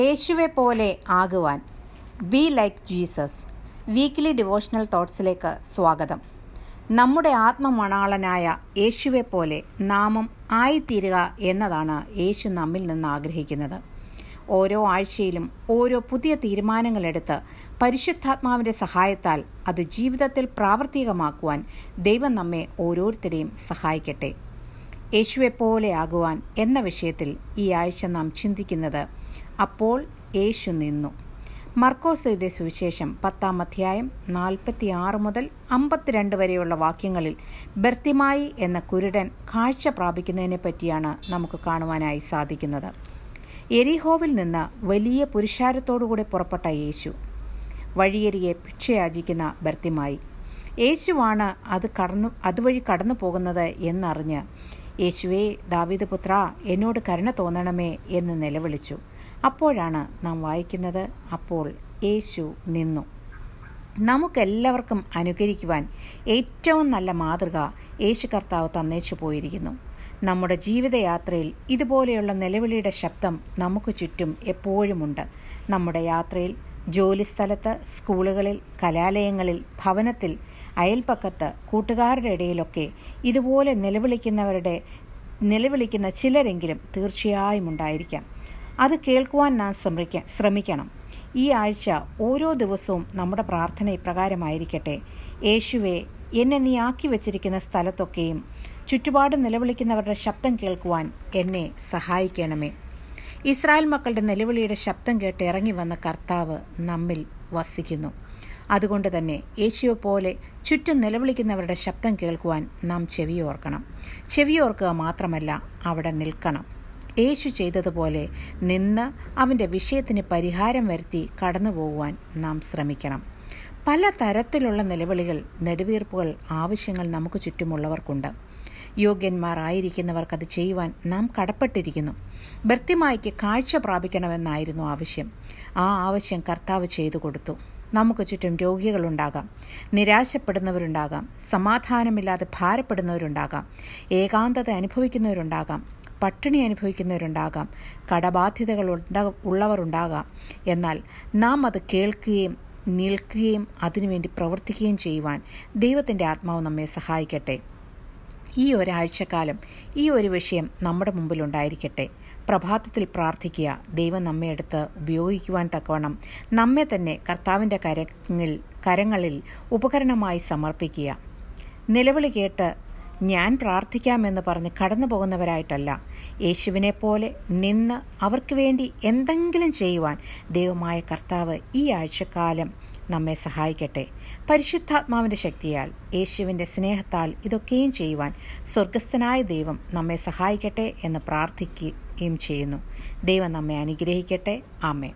യേശുവെ പോലെ ആകുവാൻ be like Jesus weekly devotional തോട്ട്സിലേക്ക് സ്വാഗതം നമ്മുടെ ആത്മമണാളനായ യേശുവെ പോലെ നാമം ആയിത്തീരുക എന്നതാണ് യേശു നമ്മിൽ നിന്ന് ആഗ്രഹിക്കുന്നത് ഓരോ ആഴ്ചയിലും ഓരോ പുതിയ തീരുമാനങ്ങളെടുത്ത് പരിശുദ്ധാത്മാവിൻ്റെ സഹായത്താൽ അത് ജീവിതത്തിൽ പ്രാവർത്തികമാക്കുവാൻ ദൈവം നമ്മെ ഓരോരുത്തരെയും സഹായിക്കട്ടെ യേശുവെപ്പോലെ ആകുവാൻ എന്ന വിഷയത്തിൽ ഈ ആഴ്ച നാം ചിന്തിക്കുന്നത് അപ്പോൾ യേശു നിന്നു മർക്കോസ് എഴുതിയ സുവിശേഷം പത്താം അധ്യായം നാൽപ്പത്തി ആറ് മുതൽ അമ്പത്തിരണ്ട് വരെയുള്ള വാക്യങ്ങളിൽ ബർത്തിമായി എന്ന കുരുടൻ കാഴ്ച പ്രാപിക്കുന്നതിനെ പറ്റിയാണ് നമുക്ക് കാണുവാനായി സാധിക്കുന്നത് എരിഹോവിൽ നിന്ന് വലിയ പുരുഷാരത്തോടുകൂടെ പുറപ്പെട്ട യേശു വഴിയരികെ ഭിക്ഷയാചിക്കുന്ന ബർത്തിമായി യേശുവാണ് അത് കടന്നു അതുവഴി കടന്നു പോകുന്നത് എന്നറിഞ്ഞ് യേശുവേ ദാവീദ് പുത്ര എന്നോട് കരുണ തോന്നണമേ എന്ന് നിലവിളിച്ചു അപ്പോഴാണ് നാം വായിക്കുന്നത് അപ്പോൾ യേശു നിന്നു നമുക്കെല്ലാവർക്കും അനുകരിക്കുവാൻ ഏറ്റവും നല്ല മാതൃക യേശു കർത്താവ് തന്നേച്ചു പോയിരിക്കുന്നു നമ്മുടെ ജീവിതയാത്രയിൽ ഇതുപോലെയുള്ള നിലവിളിയുടെ ശബ്ദം നമുക്ക് ചുറ്റും എപ്പോഴുമുണ്ട് നമ്മുടെ യാത്രയിൽ ജോലിസ്ഥലത്ത് സ്കൂളുകളിൽ കലാലയങ്ങളിൽ ഭവനത്തിൽ അയൽപ്പക്കത്ത് കൂട്ടുകാരുടെ ഇടയിലൊക്കെ ഇതുപോലെ നിലവിളിക്കുന്നവരുടെ നിലവിളിക്കുന്ന ചിലരെങ്കിലും തീർച്ചയായും ഉണ്ടായിരിക്കാം അത് കേൾക്കുവാൻ നാം ശ്രമിക്ക ശ്രമിക്കണം ഈ ആഴ്ച ഓരോ ദിവസവും നമ്മുടെ പ്രാർത്ഥന ഇപ്രകാരമായിരിക്കട്ടെ യേശുവെ എന്നെ നീ ആക്കി വച്ചിരിക്കുന്ന സ്ഥലത്തൊക്കെയും ചുറ്റുപാടും നിലവിളിക്കുന്നവരുടെ ശബ്ദം കേൾക്കുവാൻ എന്നെ സഹായിക്കണമേ ഇസ്രായേൽ മക്കളുടെ നിലവിളിയുടെ ശബ്ദം കേട്ട് ഇറങ്ങി വന്ന കർത്താവ് നമ്മിൽ വസിക്കുന്നു അതുകൊണ്ട് തന്നെ യേശുവെ പോലെ ചുറ്റും നിലവിളിക്കുന്നവരുടെ ശബ്ദം കേൾക്കുവാൻ നാം ചെവിയോർക്കണം ചെവിയോർക്കുക മാത്രമല്ല അവിടെ നിൽക്കണം യേശു ചെയ്തതുപോലെ നിന്ന് അവൻ്റെ വിഷയത്തിന് പരിഹാരം വരുത്തി കടന്നു പോകുവാൻ നാം ശ്രമിക്കണം പല തരത്തിലുള്ള നിലവിളികൾ നെടുവീർപ്പുകൾ ആവശ്യങ്ങൾ നമുക്ക് ചുറ്റുമുള്ളവർക്കുണ്ട് യോഗ്യന്മാർ ചെയ്യുവാൻ നാം കടപ്പെട്ടിരിക്കുന്നു ബർത്തിമായ്ക്ക് കാഴ്ച പ്രാപിക്കണമെന്നായിരുന്നു ആവശ്യം ആ ആവശ്യം കർത്താവ് ചെയ്തു കൊടുത്തു നമുക്ക് ചുറ്റും രോഗികളുണ്ടാകാം നിരാശപ്പെടുന്നവരുണ്ടാകാം സമാധാനമില്ലാതെ ഭാരപ്പെടുന്നവരുണ്ടാകാം ഏകാന്തത അനുഭവിക്കുന്നവരുണ്ടാകാം പട്ടിണി അനുഭവിക്കുന്നവരുണ്ടാകാം കടബാധ്യതകൾ ഉണ്ടാ ഉള്ളവർ എന്നാൽ നാം അത് കേൾക്കുകയും നിൽക്കുകയും അതിനുവേണ്ടി പ്രവർത്തിക്കുകയും ചെയ്യുവാൻ ദൈവത്തിൻ്റെ ആത്മാവ് നമ്മെ സഹായിക്കട്ടെ ഈ ഒരാഴ്ചക്കാലം ഈ ഒരു വിഷയം നമ്മുടെ മുമ്പിലുണ്ടായിരിക്കട്ടെ പ്രഭാതത്തിൽ പ്രാർത്ഥിക്കുക ദൈവം നമ്മെ എടുത്ത് ഉപയോഗിക്കുവാൻ തക്കവണ്ണം നമ്മെ തന്നെ കർത്താവിൻ്റെ കരങ്ങളിൽ കരങ്ങളിൽ ഉപകരണമായി സമർപ്പിക്കുക നിലവിളി കേട്ട് ഞാൻ പ്രാർത്ഥിക്കാമെന്ന് പറഞ്ഞ് കടന്നു പോകുന്നവരായിട്ടല്ല യേശുവിനെ പോലെ നിന്ന് അവർക്ക് വേണ്ടി എന്തെങ്കിലും ചെയ്യുവാൻ ദൈവമായ കർത്താവ് ഈ ആഴ്ചക്കാലം നമ്മെ സഹായിക്കട്ടെ പരിശുദ്ധാത്മാവിൻ്റെ ശക്തിയാൽ യേശുവിൻ്റെ സ്നേഹത്താൽ ഇതൊക്കെയും ചെയ്യുവാൻ സ്വർഗസ്ഥനായ ദൈവം നമ്മെ സഹായിക്കട്ടെ എന്ന് പ്രാർത്ഥിക്കുകയും ചെയ്യുന്നു ദൈവം നമ്മെ അനുഗ്രഹിക്കട്ടെ ആമേ